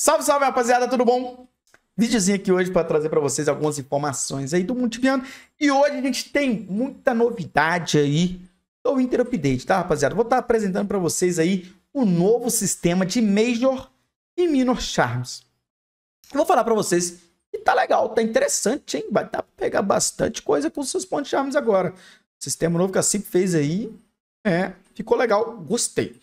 Salve, salve, rapaziada, tudo bom? Videozinho aqui hoje para trazer para vocês algumas informações aí do Multiviano. E hoje a gente tem muita novidade aí do Inter Update, tá, rapaziada? Vou estar tá apresentando para vocês aí o novo sistema de Major e Minor Charms. Vou falar para vocês que tá legal, tá interessante, hein? Vai dar pra pegar bastante coisa com os seus pontos charms agora. sistema novo que a CIP fez aí, é, ficou legal, gostei.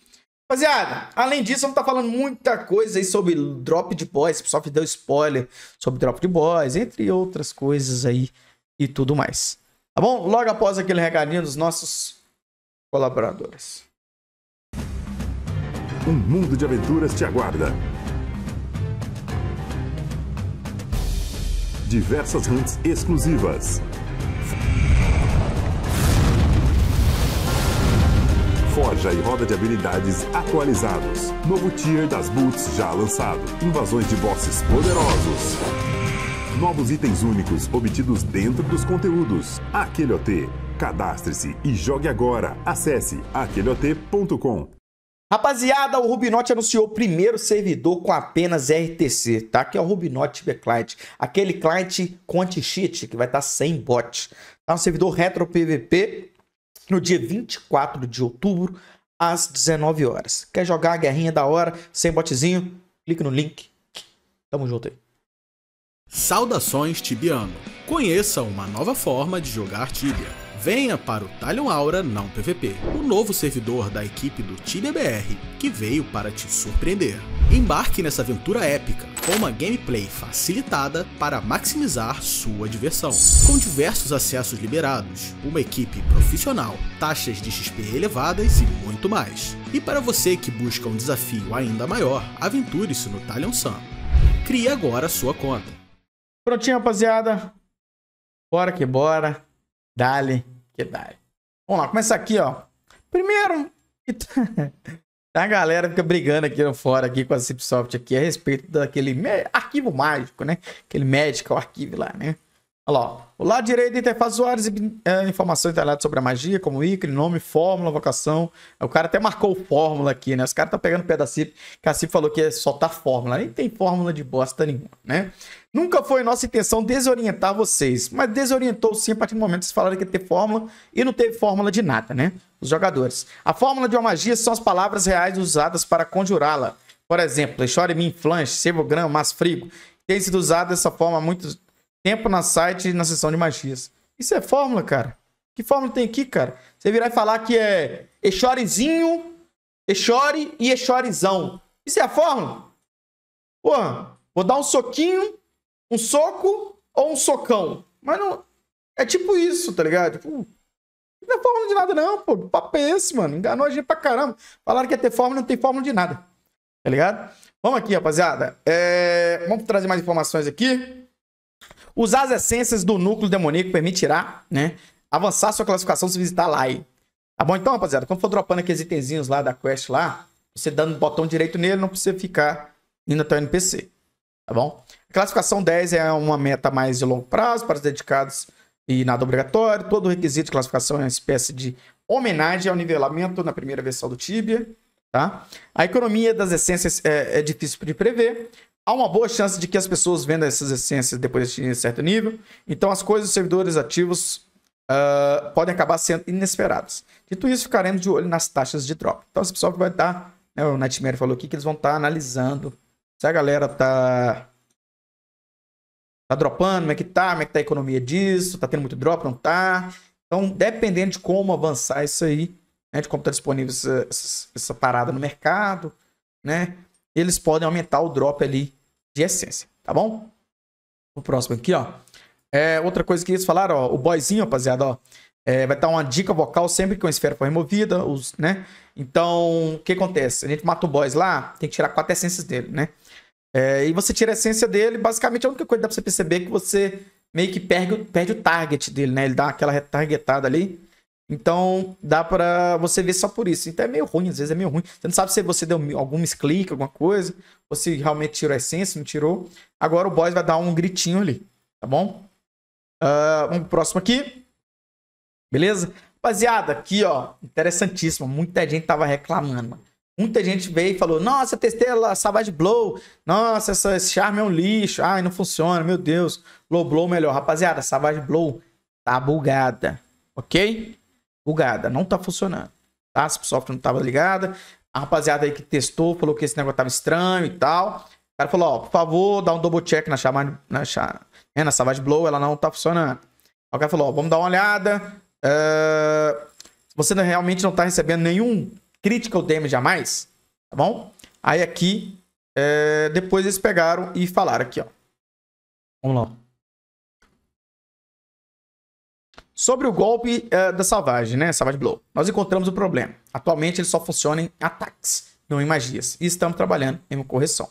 Rapaziada, além disso, vamos estar tá falando muita coisa aí sobre Drop de Boys. O pessoal que deu spoiler sobre Drop de Boys, entre outras coisas aí e tudo mais. Tá bom? Logo após aquele recadinho dos nossos colaboradores. Um mundo de aventuras te aguarda. Diversas hunts exclusivas. forja e roda de habilidades atualizados. Novo tier das boots já lançado. Invasões de bosses poderosos. Novos itens únicos obtidos dentro dos conteúdos. Aquele OT. Cadastre-se e jogue agora. Acesse aqueleot.com. Rapaziada, o Rubinote anunciou o primeiro servidor com apenas RTC, tá? Que é o Rubinote Client. Aquele client com anti-cheat que vai estar tá sem bot. É tá um servidor retro PVP no dia 24 de outubro, às 19 horas. Quer jogar a guerrinha da hora, sem botezinho? Clique no link. Tamo junto aí. Saudações, Tibiano! Conheça uma nova forma de jogar Tibia. Venha para o Talion Aura Não PVP, o novo servidor da equipe do Tibia BR, que veio para te surpreender. Embarque nessa aventura épica, uma gameplay facilitada para maximizar sua diversão. Com diversos acessos liberados, uma equipe profissional, taxas de XP elevadas e muito mais. E para você que busca um desafio ainda maior, aventure-se no Talion Sun. Crie agora sua conta. Prontinho, rapaziada. Bora que bora. Dale que dale. Vamos lá, começa aqui, ó. Primeiro, A galera fica brigando aqui fora aqui com a Cipsoft aqui a respeito daquele arquivo mágico, né? Aquele medical arquivo lá, né? Olha lá. O lado direito eh, da interface usuário exibe é, informações detalhadas sobre a magia, como ícone, nome, fórmula, vocação. O cara até marcou fórmula aqui, né? Os caras estão tá pegando o pé da CIP, que a CIP falou que é soltar fórmula. Nem tem fórmula de bosta nenhuma, né? Nunca foi nossa intenção desorientar vocês, mas desorientou sim a partir do momento que vocês falaram que ia ter fórmula e não teve fórmula de nada, né? Os jogadores. A fórmula de uma magia são as palavras reais usadas para conjurá-la. Por exemplo, chore Min Flanche, Sebo Mas Frigo. Tem sido usada dessa forma há muito Tempo na site na sessão de magias. Isso é fórmula, cara. Que fórmula tem aqui, cara? Você virar e falar que é Exorezinho, Exore e Exorezão. Isso é a fórmula? Porra, vou dar um soquinho, um soco ou um socão. Mas não. É tipo isso, tá ligado? Tipo, não é fórmula de nada, não, pô. O papo é esse, mano. Enganou a gente pra caramba. Falaram que ia ter fórmula, não tem fórmula de nada. Tá ligado? Vamos aqui, rapaziada. É... Vamos trazer mais informações aqui. Usar as essências do núcleo demoníaco permitirá, né? Avançar sua classificação se visitar lá. Aí. Tá bom? Então, rapaziada, quando for dropando aqueles itenzinhos lá da quest lá, você dando botão direito nele, não precisa ficar indo até o NPC. Tá bom? classificação 10 é uma meta mais de longo prazo para os dedicados e nada obrigatório. Todo requisito de classificação é uma espécie de homenagem ao nivelamento na primeira versão do Tibia. Tá? A economia das essências é, é difícil de prever, há uma boa chance de que as pessoas vendam essas essências depois de terem certo nível. Então, as coisas dos servidores ativos uh, podem acabar sendo inesperadas. Dito isso, ficaremos de olho nas taxas de drop. Então, esse pessoal que vai estar, né, o Nightmare falou aqui que eles vão estar analisando se a galera tá tá dropando, como é que tá, como é que tá a economia disso, tá tendo muito drop, não tá. Então, dependendo de como avançar isso aí, né, de como está disponível essa, essa, essa parada no mercado, né? eles podem aumentar o drop ali de essência, tá bom? O próximo aqui, ó. É, outra coisa que eles falaram, ó, o boyzinho, rapaziada, ó, é, vai dar uma dica vocal sempre que uma esfera for removida, os, né? Então, o que acontece? A gente mata o boys lá, tem que tirar quatro essências dele, né? É, e você tira a essência dele, basicamente a única coisa que dá pra você perceber é que você meio que perde, perde o target dele, né? Ele dá aquela retargetada ali, então, dá pra você ver só por isso. Então é meio ruim, às vezes é meio ruim. Você não sabe se você deu algum misclick, alguma coisa, ou se realmente tirou a essência, não tirou. Agora o boss vai dar um gritinho ali, tá bom? Uh, vamos pro próximo aqui. Beleza? Rapaziada, aqui, ó, interessantíssimo. Muita gente tava reclamando, mano. Muita gente veio e falou: Nossa, testei a Savage Blow. Nossa, essa, esse charme é um lixo. Ai, não funciona, meu Deus. Low Blow melhor. Rapaziada, Savage Blow tá bugada, ok? bugada, não tá funcionando. Tá? Se o software não tava ligada, a rapaziada aí que testou falou que esse negócio tava estranho e tal. O cara falou, ó, por favor, dá um double check na chamada, na, é, na de Blow, ela não tá funcionando. O cara falou, ó, vamos dar uma olhada. Uh, você realmente não tá recebendo nenhum critical damage jamais, tá bom? Aí aqui, depois eles pegaram e falaram aqui, ó. Vamos lá. Sobre o golpe uh, da Savage, né? Savage Blow. Nós encontramos o problema. Atualmente ele só funciona em ataques, não em magias. E estamos trabalhando em uma correção.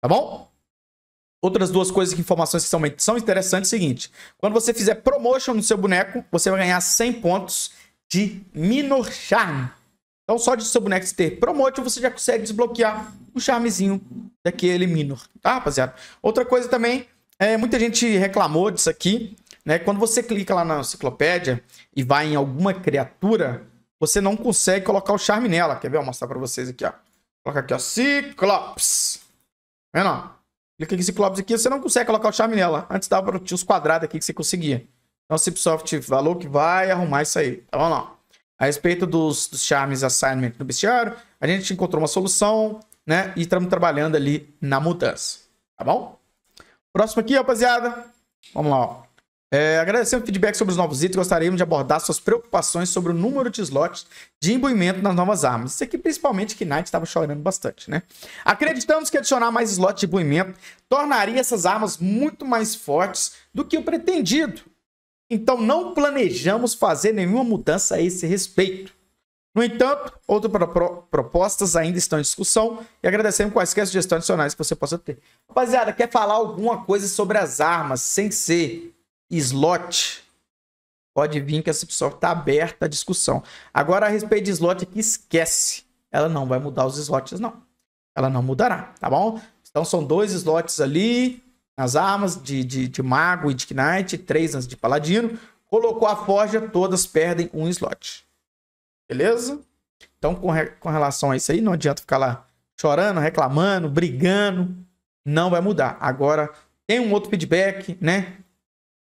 Tá bom? Outras duas coisas, informações que são, são interessantes é o seguinte. Quando você fizer promotion no seu boneco, você vai ganhar 100 pontos de Minor Charm. Então só de seu boneco ter promotion, você já consegue desbloquear o um charmezinho daquele Minor. Tá, rapaziada? Outra coisa também, é, muita gente reclamou disso aqui né? Quando você clica lá na enciclopédia e vai em alguma criatura, você não consegue colocar o charme nela. Quer ver? Vou mostrar para vocês aqui, ó. Coloca aqui, ó. Ciclops. Tá vendo? Ó? Clica em Ciclops aqui, você não consegue colocar o charme nela. Antes dava para os quadrados aqui que você conseguia. Então o Cipsoft falou que vai arrumar isso aí. Tá bom, não? A respeito dos, dos charmes assignment do bestiário, a gente encontrou uma solução, né? E estamos trabalhando ali na mudança. Tá bom? Próximo aqui, rapaziada. Vamos lá, ó. É, agradecendo o feedback sobre os novos itens, gostaríamos de abordar suas preocupações sobre o número de slots de imbuimento nas novas armas. Isso aqui, principalmente, que Knight estava chorando bastante, né? Acreditamos que adicionar mais slots de imbuimento tornaria essas armas muito mais fortes do que o pretendido. Então, não planejamos fazer nenhuma mudança a esse respeito. No entanto, outras pro propostas ainda estão em discussão e agradecemos quaisquer sugestões adicionais que você possa ter. Rapaziada, quer falar alguma coisa sobre as armas sem ser slot, pode vir que essa pessoa está aberta à discussão. Agora, a respeito de slot aqui, esquece. Ela não vai mudar os slots, não. Ela não mudará, tá bom? Então, são dois slots ali nas armas de, de, de mago e de knight, três nas de paladino. Colocou a forja, todas perdem um slot. Beleza? Então, com, re... com relação a isso aí, não adianta ficar lá chorando, reclamando, brigando. Não vai mudar. Agora, tem um outro feedback, né?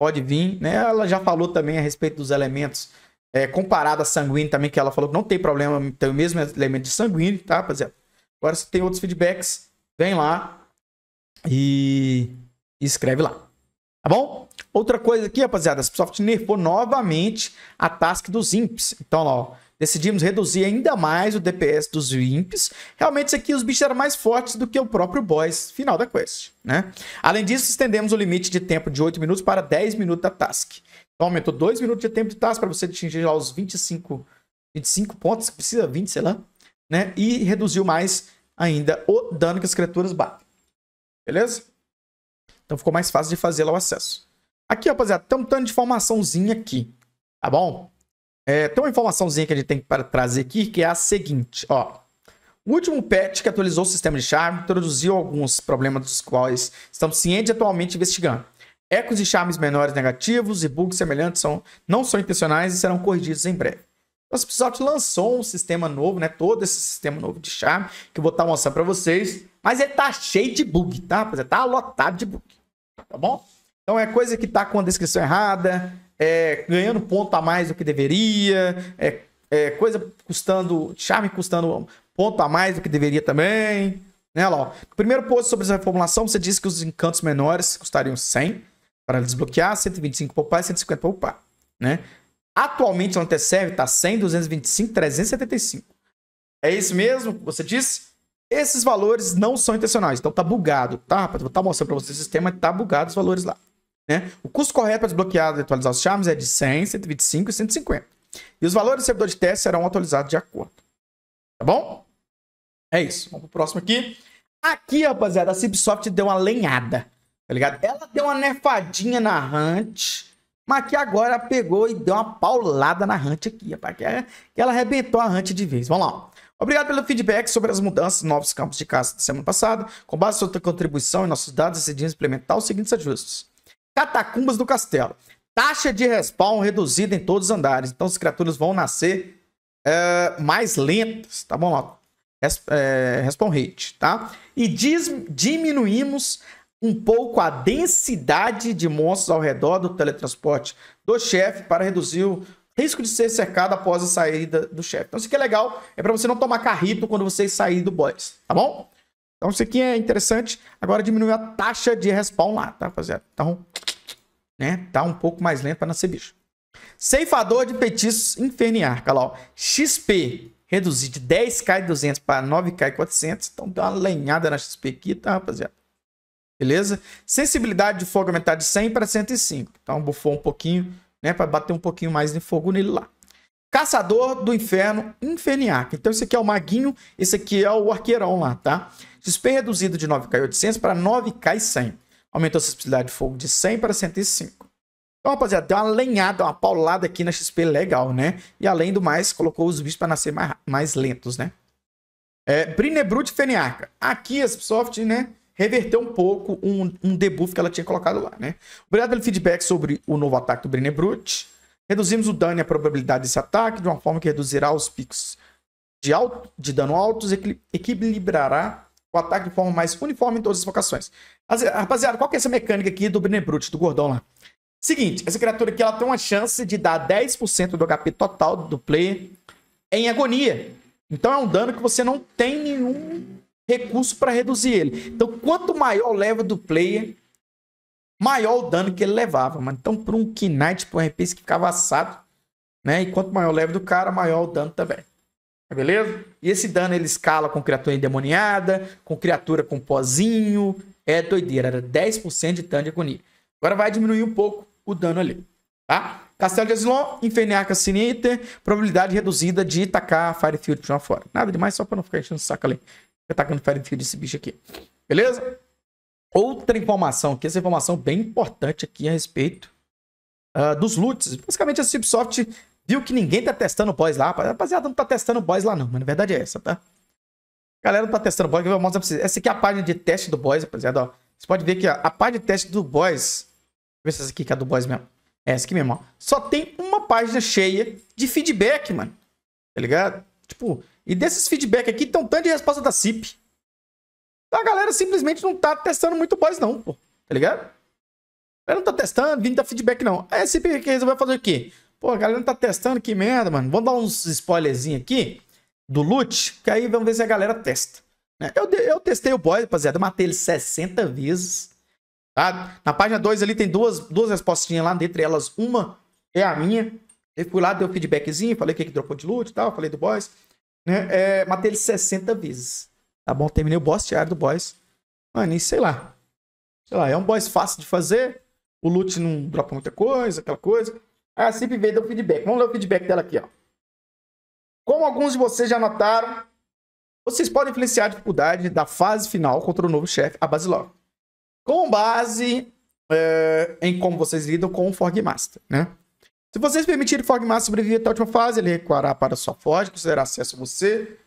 pode vir, né? Ela já falou também a respeito dos elementos é, comparada a sanguíneo também, que ela falou que não tem problema ter o mesmo elemento de sanguíneo, tá, rapaziada? Agora, se tem outros feedbacks, vem lá e escreve lá. Tá bom? Outra coisa aqui, rapaziada, a Microsoft nerfou novamente a task dos imps. Então, ó, Decidimos reduzir ainda mais o DPS dos Imps. Realmente, isso aqui, os bichos eram mais fortes do que o próprio boss final da quest, né? Além disso, estendemos o limite de tempo de 8 minutos para 10 minutos da task. Então, aumentou 2 minutos de tempo de task para você atingir lá os 25, 25 pontos, que precisa 20, sei lá, né? E reduziu mais ainda o dano que as criaturas batem. Beleza? Então, ficou mais fácil de fazer lá o acesso. Aqui, rapaziada, tem um tanto de formaçãozinha aqui, tá bom? É, tem uma informaçãozinha que a gente tem para trazer aqui, que é a seguinte, ó. O último patch que atualizou o sistema de charme introduziu alguns problemas dos quais estamos cientes e atualmente investigando. Ecos e charmes menores negativos e bugs semelhantes são, não são intencionais e serão corrigidos em breve. Então, o Microsoft lançou um sistema novo, né? Todo esse sistema novo de charme que eu vou estar tá mostrando para vocês. Mas ele tá cheio de bug, tá? Tá lotado de bug, tá bom? Então é coisa que tá com a descrição errada, é, ganhando ponto a mais do que deveria, é, é, coisa custando, charme custando ponto a mais do que deveria também. Né, lá, ó. primeiro post sobre essa reformulação, você disse que os encantos menores custariam 100 para desbloquear, 125 poupar e 150 poupar, né? Atualmente o Anteserve está 100, 225, 375. É isso mesmo que você disse? Esses valores não são intencionais, então tá bugado, tá? Vou estar tá mostrando para vocês o sistema, tá bugado os valores lá. Né? O custo correto para desbloquear e atualizar os charms é de 100, 125 e 150. E os valores do servidor de teste serão atualizados de acordo. Tá bom? É isso. Vamos o próximo aqui. Aqui, rapaziada, a Cipsoft deu uma lenhada. Tá ligado? Ela deu uma nefadinha na Hunt. Mas que agora pegou e deu uma paulada na Hunt aqui, rapaz. Que é, ela arrebentou a Hunt de vez. Vamos lá. Obrigado pelo feedback sobre as mudanças nos novos campos de caça da semana passada. Com base em sua contribuição e nossos dados, decidimos implementar os seguintes ajustes. Catacumbas do Castelo. Taxa de respawn reduzida em todos os andares. Então, as criaturas vão nascer é, mais lentas, tá bom? Lá. é, respawn rate, tá? E diminuímos um pouco a densidade de monstros ao redor do teletransporte do chefe para reduzir o risco de ser cercado após a saída do chefe. Então, isso que é legal, é para você não tomar carrito quando você sair do boss, tá bom? Então isso aqui é interessante. Agora diminuiu a taxa de respawn lá, tá, rapaziada? Então, né, tá um pouco mais lento para nascer bicho. Ceifador de Petiços Inferniar, lá, ó. XP reduzir de 10k e 200 para 9k e 400. Então deu uma lenhada na XP aqui, tá, rapaziada? Beleza? Sensibilidade de fogo aumentar de 100 para 105. Então bufou um pouquinho, né? Para bater um pouquinho mais de fogo nele lá. Caçador do Inferno Infeniac. Então esse aqui é o Maguinho, esse aqui é o Arqueirão lá, tá? XP reduzido de 9K800 para 9K100. Aumentou a sensibilidade de fogo de 100 para 105. Então, rapaziada, deu uma lenhada, uma paulada aqui na XP legal, né? E além do mais, colocou os bichos para nascer mais, mais lentos, né? É, Brinebrut Feniarca. Aqui a Soft, né? reverter um pouco um, um debuff que ela tinha colocado lá, né? Obrigado pelo feedback sobre o novo ataque do Brinebrut. Reduzimos o dano e a probabilidade desse ataque de uma forma que reduzirá os picos de, alto, de dano altos e equilibrará o ataque de forma mais uniforme em todas as vocações. Rapaziada, qual que é essa mecânica aqui do Brut, do gordão lá? Seguinte, essa criatura aqui ela tem uma chance de dar 10% do HP total do player em agonia. Então é um dano que você não tem nenhum recurso para reduzir ele. Então quanto maior o do player, maior o dano que ele levava, mano. Então para um Knight, para um RP, que ficava assado, né? E quanto maior o do cara, maior o dano também. Tá beleza? E esse dano ele escala com criatura endemoniada, com criatura com pozinho. É doideira, era 10% de dano de agonia. Agora vai diminuir um pouco o dano ali, tá? Castelo de Asilon, Infernarca Siniter, probabilidade reduzida de tacar Firefield de uma fora. Nada demais, só pra não ficar enchendo o saco ali. Atacando tacando Firefield esse bicho aqui. Beleza? Outra informação, que essa informação bem importante aqui a respeito uh, dos loots. Basicamente, a Cipsoft Viu que ninguém tá testando boss lá? Rapaziada, não tá testando boss lá não, mas na verdade é essa, tá? A galera não tá testando boss, eu vou mostrar pra vocês. Essa aqui é a página de teste do boss, rapaziada, ó. Você pode ver que a, a página de teste do boss... Deixa eu ver se essa aqui que é a do boss mesmo. É essa aqui mesmo, ó. Só tem uma página cheia de feedback, mano. Tá ligado? Tipo, e desses feedback aqui tem um tanto de resposta da CIP. Então, a galera simplesmente não tá testando muito boss não, pô. Tá ligado? Ela não tá testando, vindo dar feedback não. a CIP resolveu fazer o quê? Pô, a galera não tá testando, que merda, mano. Vamos dar uns spoilerzinhos aqui do loot, que aí vamos ver se a galera testa. Né? Eu, eu testei o boy, rapaziada, eu matei ele 60 vezes. Tá? Na página 2 ali tem duas, duas respostinhas lá, dentre elas uma é a minha. Eu fui lá, dei um feedbackzinho, falei o que, que dropou de loot e tal, falei do boss. Né? É, matei ele 60 vezes. Tá bom, terminei o boss diário do boss. Mano, e sei lá. Sei lá, é um boss fácil de fazer. O loot não dropa muita coisa, aquela coisa. A CIP veio deu feedback. Vamos ler o feedback dela aqui, ó. Como alguns de vocês já notaram, vocês podem influenciar a dificuldade da fase final contra o novo chefe, a Basilog. Com base é, em como vocês lidam com o Forg Master, né? Se vocês permitirem o Forg Master sobreviver até a última fase, ele recuará para sua Forge, considerará acesso a você,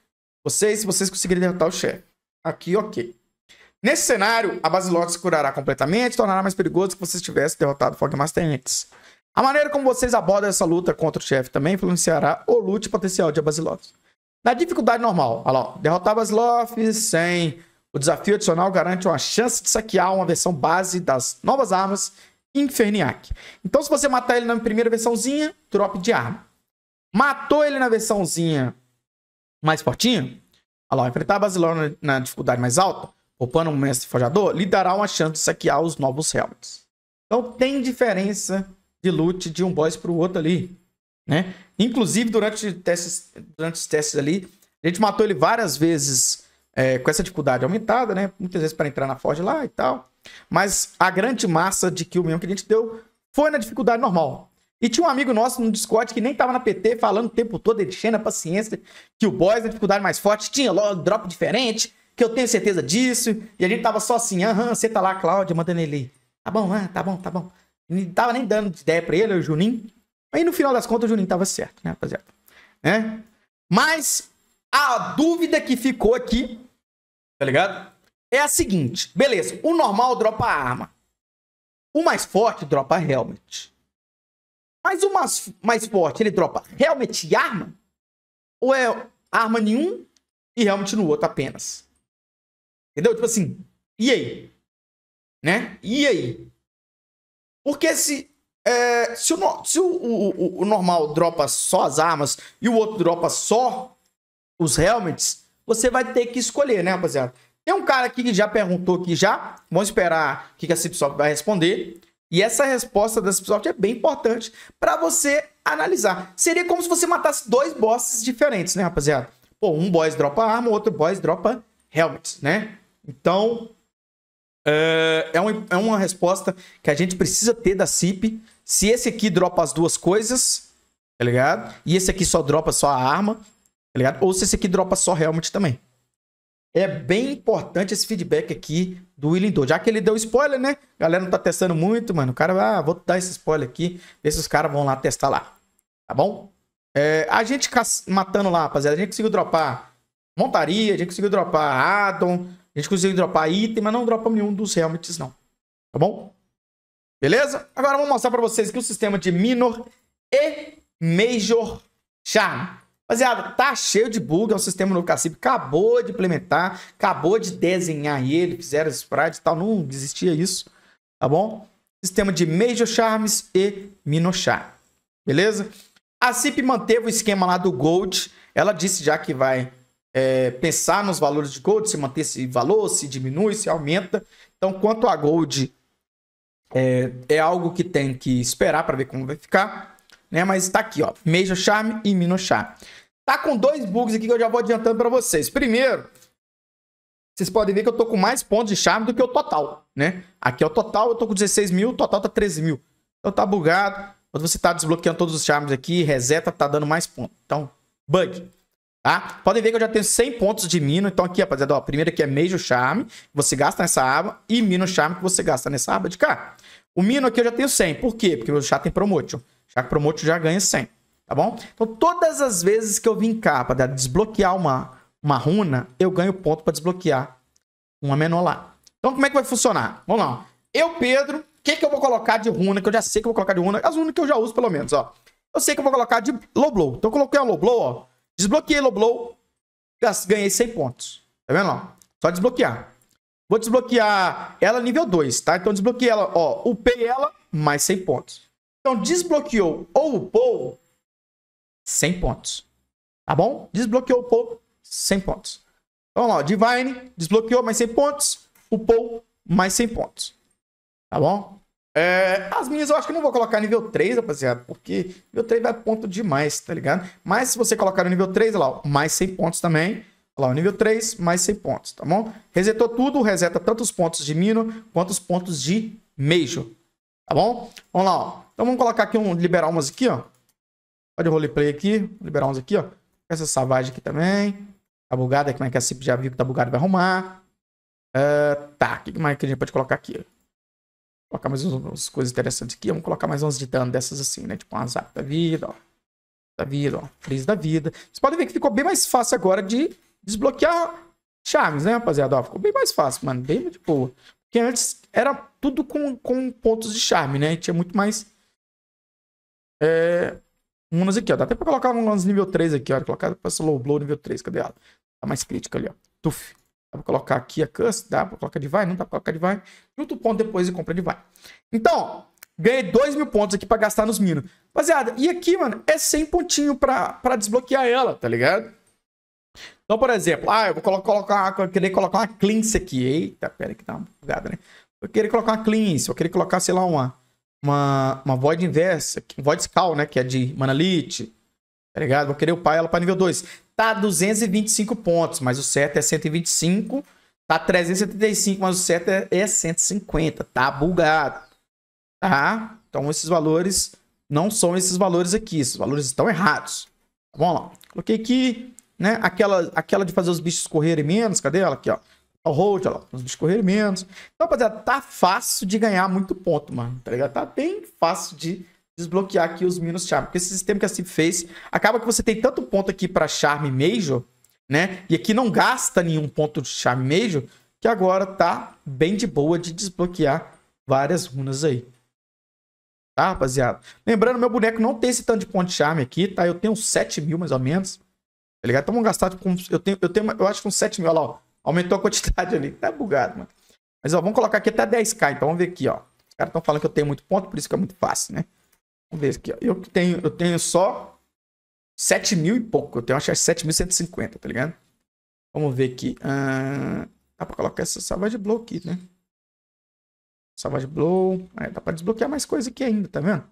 vocês, se vocês conseguirem derrotar o chefe. Aqui, ok. Nesse cenário, a Basilog se curará completamente, tornará mais perigoso que vocês tivessem derrotado o Fog Master antes. A maneira como vocês abordam essa luta contra o chefe também influenciará o loot potencial de Abasiloff. Na dificuldade normal, olha lá, derrotar Abasiloff sem o desafio adicional garante uma chance de saquear uma versão base das novas armas Inferniac. Então, se você matar ele na primeira versãozinha, drop de arma. Matou ele na versãozinha mais fortinha, olha lá, enfrentar Basilão na, na dificuldade mais alta, poupando um mestre forjador, lhe dará uma chance de saquear os novos helmets. Então, tem diferença de loot de um boss para o outro ali, né? Inclusive, durante, testes, durante os testes ali, a gente matou ele várias vezes é, com essa dificuldade aumentada, né? Muitas vezes para entrar na Forge lá e tal. Mas a grande massa de kill mesmo que a gente deu foi na dificuldade normal. E tinha um amigo nosso no Discord que nem tava na PT falando o tempo todo, enchendo a paciência, que o boss na dificuldade mais forte tinha logo drop diferente, que eu tenho certeza disso. E a gente tava só assim, aham, você tá lá, Cláudia, mandando ele. Tá bom, ah, tá bom, tá bom. Não tava nem dando ideia pra ele, o Juninho. Aí no final das contas, o Juninho tava certo, né, rapaziada? Né? Mas a dúvida que ficou aqui, tá ligado? É a seguinte: beleza, o normal dropa arma. O mais forte dropa helmet. Mas o mais, mais forte, ele dropa helmet e arma? Ou é arma nenhum e helmet no outro apenas? Entendeu? Tipo assim, e aí? Né? E aí? Porque se, é, se, o, se o, o, o, normal dropa só as armas e o outro dropa só os helmets, você vai ter que escolher, né, rapaziada? Tem um cara aqui que já perguntou aqui já. Vamos esperar o que a Cipsoft vai responder. E essa resposta da Cipsoft é bem importante para você analisar. Seria como se você matasse dois bosses diferentes, né, rapaziada? Pô, um boss dropa arma, outro boss dropa helmets, né? Então, é, é, um, é uma resposta que a gente precisa ter da CIP. Se esse aqui dropa as duas coisas, tá ligado? E esse aqui só dropa só a arma, tá ligado? Ou se esse aqui dropa só realmente também. É bem importante esse feedback aqui do Willing Já que ele deu spoiler, né? A galera não tá testando muito, mano. O cara vai, ah, vou dar esse spoiler aqui. Ver se os caras vão lá testar lá. Tá bom? É, a gente matando lá, rapaziada. A gente conseguiu dropar montaria, a gente conseguiu dropar addon, a gente conseguiu dropar item, mas não dropa nenhum dos helmets, não. Tá bom? Beleza? Agora eu vou mostrar pra vocês aqui o sistema de minor e major charm. Rapaziada, tá cheio de bug, é um sistema novo Cacipe, acabou de implementar, acabou de desenhar ele, fizeram sprites e tal, não existia isso, tá bom? Sistema de Major Charms e Minor Charm, beleza? A CIP manteve o esquema lá do Gold, ela disse já que vai é, pensar nos valores de Gold, se manter esse valor, se diminui, se aumenta. Então, quanto a Gold, é, é algo que tem que esperar para ver como vai ficar. Né? Mas está aqui, ó, Major Charm e Minor Charm. Tá com dois bugs aqui que eu já vou adiantando para vocês. Primeiro, vocês podem ver que eu tô com mais pontos de charme do que o total, né? Aqui é o total, eu tô com 16 mil, o total tá 13 mil. Então tá bugado. Quando você tá desbloqueando todos os charmes aqui, reseta, tá dando mais pontos. Então, bug. Tá? Podem ver que eu já tenho 100 pontos de Mino. Então aqui, rapaziada, ó, primeiro aqui é Major Charme, que você gasta nessa aba, e Mino Charme, que você gasta nessa aba de cá. O Mino aqui eu já tenho 100. Por quê? Porque o chat tem Promotion. Chá com Promotion já ganha 100, tá bom? Então todas as vezes que eu vim cá, rapaziada, desbloquear uma, uma runa, eu ganho ponto para desbloquear uma menor lá. Então como é que vai funcionar? Vamos lá. Eu, Pedro, o que, que eu vou colocar de runa, que eu já sei que eu vou colocar de runa, as runas que eu já uso pelo menos, ó. Eu sei que eu vou colocar de low blow. Então eu coloquei a low blow, ó. Desbloqueei Low ganhei 100 pontos. Tá vendo? Ó? Só desbloquear. Vou desbloquear ela nível 2, tá? Então desbloqueei ela, ó, upei ela, mais 100 pontos. Então desbloqueou ou upou, 100 pontos. Tá bom? Desbloqueou o upou, 100 pontos. Então, vamos lá, Divine, desbloqueou mais 100 pontos, upou mais 100 pontos. Tá bom? É, as minhas eu acho que não vou colocar nível 3, rapaziada, porque nível 3 vai ponto demais, tá ligado? Mas se você colocar no nível 3, olha lá, mais 100 pontos também. Olha lá, nível 3, mais 100 pontos, tá bom? Resetou tudo, reseta tanto os pontos de Mino quanto os pontos de Meijo, tá bom? Vamos lá, ó. Então vamos colocar aqui, um, liberar umas aqui, ó. Pode roleplay aqui, liberar umas aqui, ó. Essa Savage aqui também. Tá bugada, como é que a é? CIP já viu que tá bugada, vai arrumar. Uh, tá, o que mais que a gente pode colocar aqui? Colocar mais umas coisas interessantes aqui. Vamos colocar mais umas de dano dessas assim, né? Tipo um azar da vida, ó. Da vida, ó. Crise da vida. Vocês podem ver que ficou bem mais fácil agora de desbloquear charmes, né, rapaziada? Ó, ficou bem mais fácil, mano. Bem de boa. Porque antes era tudo com, com pontos de charme, né? E tinha muito mais... É... Unas aqui, ó. Dá até pra colocar umas nível 3 aqui, ó. Colocar pra slow blow nível 3. Cadê ela? Tá mais crítica ali, ó. Tuf. Dá para colocar aqui a cus, dá para colocar vai, não dá para colocar DeVine. Junta o ponto depois e compra vai. Então, ganhei 2 mil pontos aqui para gastar nos minos. Rapaziada, e aqui, mano, é 100 pontinho para desbloquear ela, tá ligado? Então, por exemplo, ah, eu vou colocar, colocar eu querer colocar uma cleanse aqui. Eita, pera que dá uma bugada, né? Eu queria colocar uma cleanse, eu queria colocar, sei lá, uma, uma, uma void inversa, void scal, né? Que é de mana tá ligado? Vou querer upar ela para nível 2 tá 225 pontos, mas o certo é 125. Tá 375, mas o certo é, 150. É tá bugado. Tá? Então esses valores não são esses valores aqui. Esses valores estão errados. Tá bom? Lá. Coloquei aqui, né? Aquela, aquela de fazer os bichos correrem menos. Cadê ela? Aqui, ó. Tá o hold, ó. Os bichos correrem menos. Então, rapaziada, tá fácil de ganhar muito ponto, mano. Tá ligado? Tá bem fácil de desbloquear aqui os Minus Charm. Porque esse sistema que a Cip fez, acaba que você tem tanto ponto aqui para Charme Major, né? E aqui não gasta nenhum ponto de Charme Major, que agora tá bem de boa de desbloquear várias runas aí. Tá, rapaziada? Lembrando, meu boneco não tem esse tanto de ponto de charme aqui, tá? Eu tenho 7 mil, mais ou menos. Tá ligado? Então tá vamos gastar com... Eu tenho, eu tenho, eu acho que uns 7 mil, olha lá, ó. Aumentou a quantidade ali. Tá bugado, mano. Mas, ó, vamos colocar aqui até 10k. Então vamos ver aqui, ó. Os caras estão falando que eu tenho muito ponto, por isso que é muito fácil, né? Vamos ver aqui. Ó. Eu tenho, eu tenho só 7 mil e pouco. Eu tenho, acho que é 7.150, tá ligado? Vamos ver aqui. Ah, dá pra colocar essa Savage Blow aqui, né? Savage Blow. Ah, dá pra desbloquear mais coisa aqui ainda, tá vendo?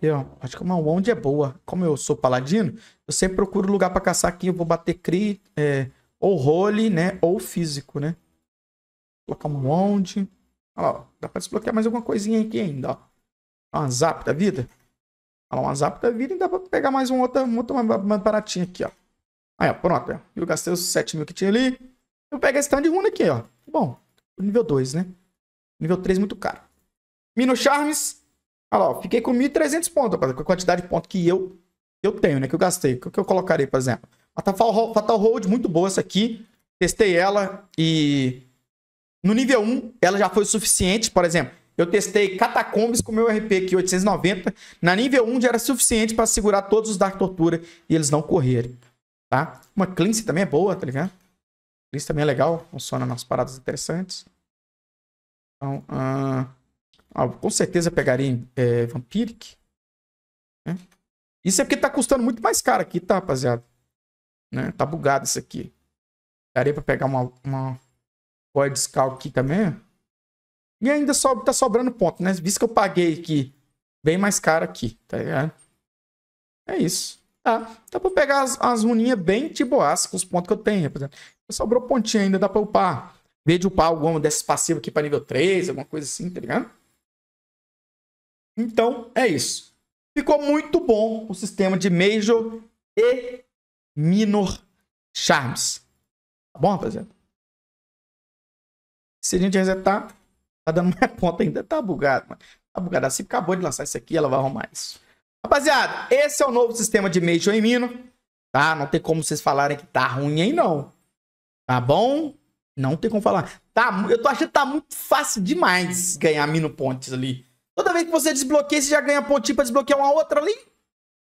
Eu acho que uma wand é boa. Como eu sou paladino, eu sempre procuro lugar pra caçar aqui. Eu vou bater cri, é, ou role, né? Ou físico, né? colocar uma wand. Olha lá, ó. Dá pra desbloquear mais alguma coisinha aqui ainda, ó. Uma zap da vida. Falar uma zap da vida e dá pra pegar mais uma outra, uma mais baratinha aqui, ó. Aí, ó, pronto. Ó. Eu gastei os 7 mil que tinha ali. Eu pego esse tanto de runa aqui, ó. Bom, nível 2, né? Nível 3 muito caro. Mino Charmes. Olha lá, ó, fiquei com 1.300 pontos, rapaz, com a quantidade de pontos que eu, eu tenho, né? Que eu gastei. O que eu colocarei, por exemplo? Fatal, Fatal Hold, muito boa essa aqui. Testei ela e no nível 1 ela já foi o suficiente, por exemplo. Eu testei catacombes com meu RP aqui 890. Na nível 1 já era suficiente para segurar todos os Dark Tortura e eles não correrem, tá? Uma Cleanse também é boa, tá ligado? Cleanse também é legal, funciona nas paradas interessantes. Então, ah, ah, com certeza pegaria é, Vampiric. Né? Isso é porque tá custando muito mais caro aqui, tá, rapaziada? Né? Tá bugado isso aqui. Daria para pegar uma, uma Void Skull aqui também, e ainda so, tá sobrando ponto, né? Visto que eu paguei aqui bem mais caro aqui, tá ligado? É isso. Tá, dá então, pra pegar as, as runinhas bem de boas com os pontos que eu tenho, rapaziada. Sobrou pontinho ainda, dá pra upar. Ver de upar alguma dessas passivas aqui pra nível 3, alguma coisa assim, tá ligado? Então, é isso. Ficou muito bom o sistema de Major e Minor Charms. Tá bom, rapaziada? Se a gente resetar, tá dando minha conta ainda tá bugado, mano. Tá bugado. A CIP acabou de lançar isso aqui, ela vai arrumar isso. Rapaziada, esse é o novo sistema de Major em Mino. Tá? Não tem como vocês falarem que tá ruim aí, não. Tá bom? Não tem como falar. Tá, eu tô achando que tá muito fácil demais ganhar Mino Pontes ali. Toda vez que você desbloqueia, você já ganha pontinho pra desbloquear uma outra ali.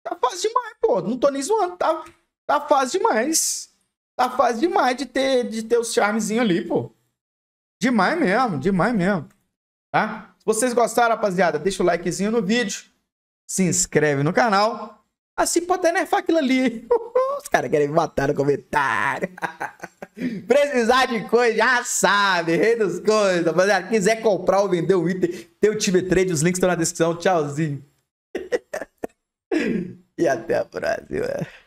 Tá fácil demais, pô. Não tô nem zoando. Tá, tá fácil demais. Tá fácil demais de ter, de ter os charmezinhos ali, pô. Demais mesmo, demais mesmo. Tá? Se vocês gostaram, rapaziada, deixa o likezinho no vídeo. Se inscreve no canal. Assim pode até nerfar aquilo ali. Os caras querem me matar no comentário. Precisar de coisa, já sabe. Rei dos coisas. Rapaziada, quiser comprar ou vender o item, tem o time trade, os links estão na descrição. Tchauzinho. e até a próxima.